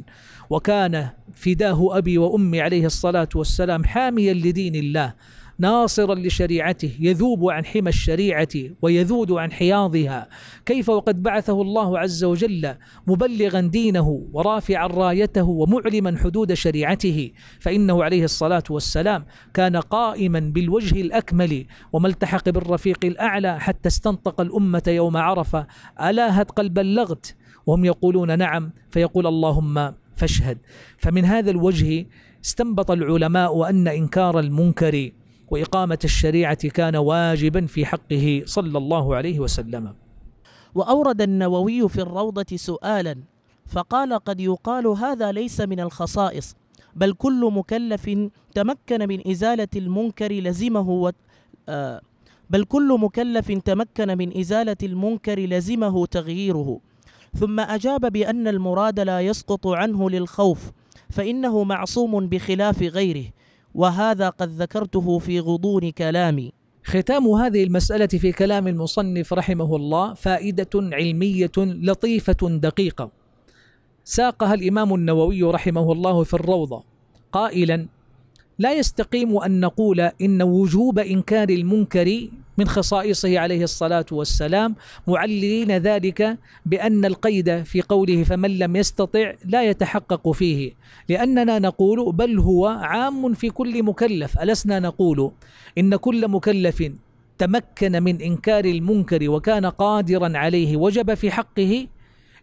وكان فداه أبي وأمي عليه الصلاة والسلام حاميا لدين الله ناصرا لشريعته يذوب عن حمى الشريعة ويذود عن حياضها كيف وقد بعثه الله عز وجل مبلغا دينه ورافعا رايته ومعلما حدود شريعته فإنه عليه الصلاة والسلام كان قائما بالوجه الأكمل وما التحق بالرفيق الأعلى حتى استنطق الأمة يوم عرفة ألا هد قد بلغت وهم يقولون نعم فيقول اللهم فاشهد فمن هذا الوجه استنبط العلماء أن إنكار المنكر وإقامة الشريعة كان واجبا في حقه صلى الله عليه وسلم وأورد النووي في الروضة سؤالا فقال قد يقال هذا ليس من الخصائص بل كل مكلف تمكن من إزالة المنكر لزمه و... آه، بل كل مكلف تمكن من إزالة المنكر لزمه تغييره ثم أجاب بأن المراد لا يسقط عنه للخوف فإنه معصوم بخلاف غيره وهذا قد ذكرته في غضون كلامي ختام هذه المسألة في كلام المصنف رحمه الله فائدة علمية لطيفة دقيقة ساقها الإمام النووي رحمه الله في الروضة قائلا لا يستقيم أن نقول إن وجوب إنكار المنكر من خصائصه عليه الصلاة والسلام معللين ذلك بأن القيد في قوله فمن لم يستطع لا يتحقق فيه لأننا نقول بل هو عام في كل مكلف ألسنا نقول إن كل مكلف تمكن من إنكار المنكر وكان قادرا عليه وجب في حقه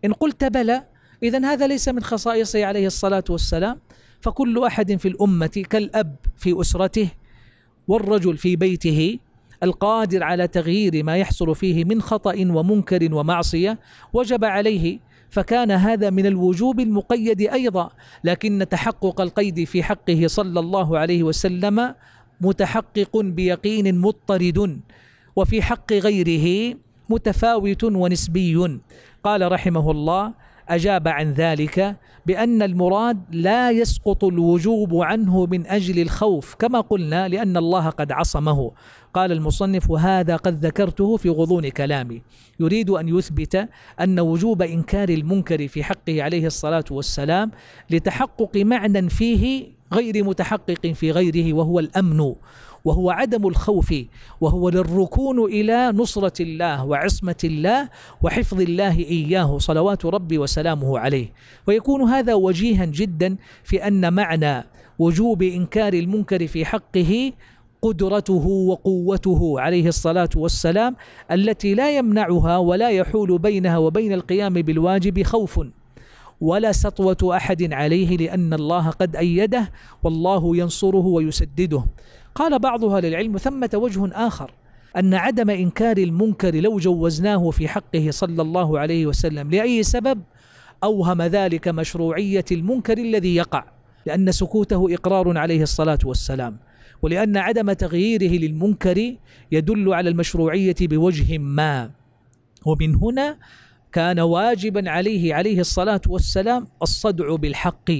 إن قلت بلى إذا هذا ليس من خصائصه عليه الصلاة والسلام فكل احد في الامه كالاب في اسرته والرجل في بيته القادر على تغيير ما يحصل فيه من خطا ومنكر ومعصيه وجب عليه فكان هذا من الوجوب المقيد ايضا لكن تحقق القيد في حقه صلى الله عليه وسلم متحقق بيقين مضطرد وفي حق غيره متفاوت ونسبي قال رحمه الله أجاب عن ذلك بأن المراد لا يسقط الوجوب عنه من أجل الخوف كما قلنا لأن الله قد عصمه قال المصنف وهذا قد ذكرته في غضون كلامي يريد أن يثبت أن وجوب إنكار المنكر في حقه عليه الصلاة والسلام لتحقق معنى فيه غير متحقق في غيره وهو الأمن وهو عدم الخوف وهو للركون إلى نصرة الله وعصمة الله وحفظ الله إياه صلوات ربي وسلامه عليه ويكون هذا وجيها جدا في أن معنى وجوب إنكار المنكر في حقه قدرته وقوته عليه الصلاة والسلام التي لا يمنعها ولا يحول بينها وبين القيام بالواجب خوف ولا سطوة أحد عليه لأن الله قد أيده والله ينصره ويسدده قال بعضها للعلم ثمة وجه آخر أن عدم إنكار المنكر لو جوزناه في حقه صلى الله عليه وسلم لأي سبب أوهم ذلك مشروعية المنكر الذي يقع لأن سكوته إقرار عليه الصلاة والسلام ولأن عدم تغييره للمنكر يدل على المشروعية بوجه ما ومن هنا كان واجبا عليه عليه الصلاة والسلام الصدع بالحق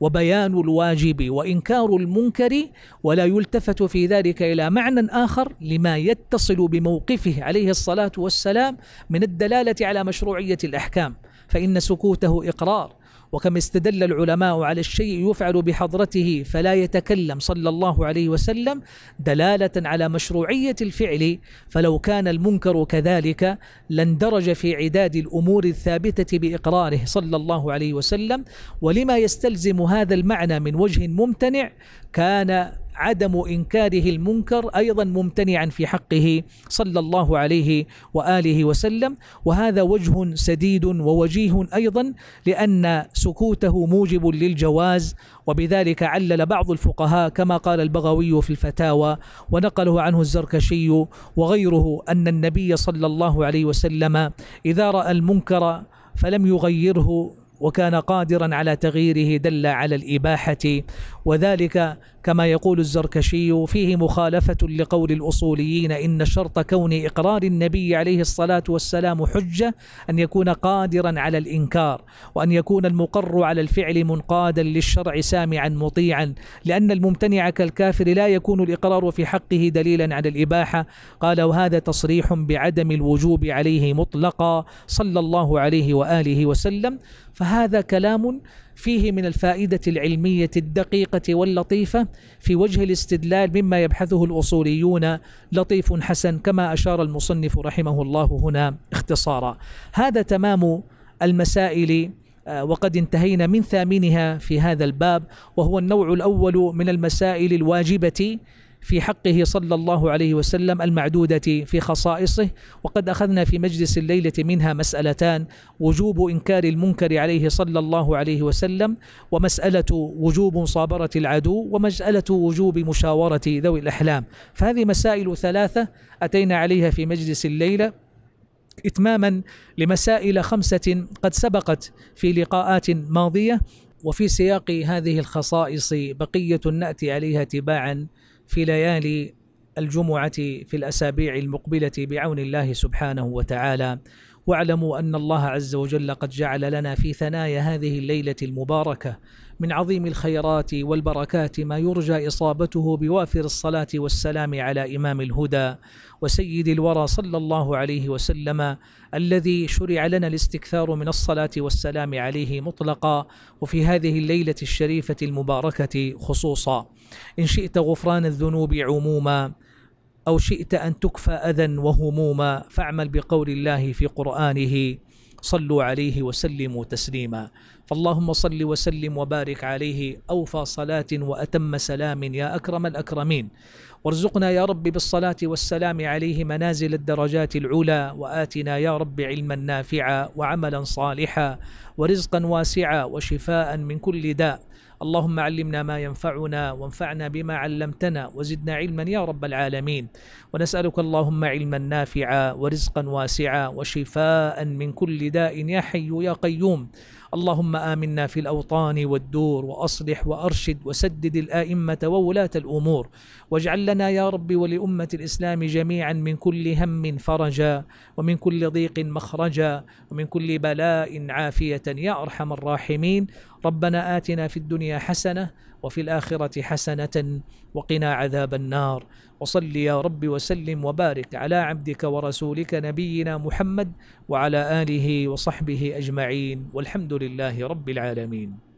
وبيان الواجب وانكار المنكر ولا يلتفت في ذلك الى معنى اخر لما يتصل بموقفه عليه الصلاه والسلام من الدلاله على مشروعيه الاحكام فان سكوته اقرار وكم استدل العلماء على الشيء يفعل بحضرته فلا يتكلم صلى الله عليه وسلم دلالة على مشروعية الفعل فلو كان المنكر كذلك لاندرج في عداد الأمور الثابتة بإقراره صلى الله عليه وسلم ولما يستلزم هذا المعنى من وجه ممتنع كان عدم انكاره المنكر ايضا ممتنعا في حقه صلى الله عليه واله وسلم وهذا وجه سديد ووجيه ايضا لان سكوته موجب للجواز وبذلك علل بعض الفقهاء كما قال البغوي في الفتاوى ونقله عنه الزركشي وغيره ان النبي صلى الله عليه وسلم اذا راى المنكر فلم يغيره وكان قادرا على تغييره دل على الاباحه وذلك كما يقول الزركشي فيه مخالفة لقول الأصوليين إن شرط كون إقرار النبي عليه الصلاة والسلام حجة أن يكون قادرا على الإنكار وأن يكون المقر على الفعل منقادا للشرع سامعا مطيعا لأن الممتنع كالكافر لا يكون الإقرار في حقه دليلا على الإباحة قال وهذا تصريح بعدم الوجوب عليه مطلقا صلى الله عليه وآله وسلم فهذا كلام فيه من الفائدة العلمية الدقيقة واللطيفة في وجه الاستدلال مما يبحثه الأصوليون لطيف حسن كما أشار المصنف رحمه الله هنا اختصارا هذا تمام المسائل آه، وقد انتهينا من ثامنها في هذا الباب وهو النوع الأول من المسائل الواجبة في حقه صلى الله عليه وسلم المعدودة في خصائصه وقد أخذنا في مجلس الليلة منها مسألتان وجوب إنكار المنكر عليه صلى الله عليه وسلم ومسألة وجوب مصابرة العدو ومسألة وجوب مشاورة ذوي الأحلام فهذه مسائل ثلاثة أتينا عليها في مجلس الليلة إتماما لمسائل خمسة قد سبقت في لقاءات ماضية وفي سياق هذه الخصائص بقية نأتي عليها تباعا في ليالي الجمعة في الأسابيع المقبلة بعون الله سبحانه وتعالى واعلموا أن الله عز وجل قد جعل لنا في ثنايا هذه الليلة المباركة من عظيم الخيرات والبركات ما يرجى إصابته بوافر الصلاة والسلام على إمام الهدى وسيد الورى صلى الله عليه وسلم الذي شرع لنا الاستكثار من الصلاة والسلام عليه مطلقا وفي هذه الليلة الشريفة المباركة خصوصا إن شئت غفران الذنوب عموما أو شئت أن تكفى أذى وهموما فاعمل بقول الله في قرآنه صلوا عليه وسلموا تسليما فاللهم صل وسلم وبارك عليه أوفى صلاة وأتم سلام يا أكرم الأكرمين وارزقنا يا رب بالصلاة والسلام عليه منازل الدرجات العلى وآتنا يا رب علما نافعا وعملا صالحا ورزقا واسعا وشفاء من كل داء اللهم علمنا ما ينفعنا وانفعنا بما علمتنا وزدنا علما يا رب العالمين ونسألك اللهم علما نافعا ورزقا واسعا وشفاء من كل داء يا حي يا قيوم اللهم آمنا في الأوطان والدور وأصلح وأرشد وسدد الآئمة وولاة الأمور واجعل لنا يا رب ولأمة الإسلام جميعا من كل هم فرجا ومن كل ضيق مخرجا ومن كل بلاء عافية يا أرحم الراحمين ربنا آتنا في الدنيا حسنة وفي الآخرة حسنة وقنا عذاب النار وصل يا رب وسلم وبارك على عبدك ورسولك نبينا محمد وعلى آله وصحبه أجمعين والحمد لله رب العالمين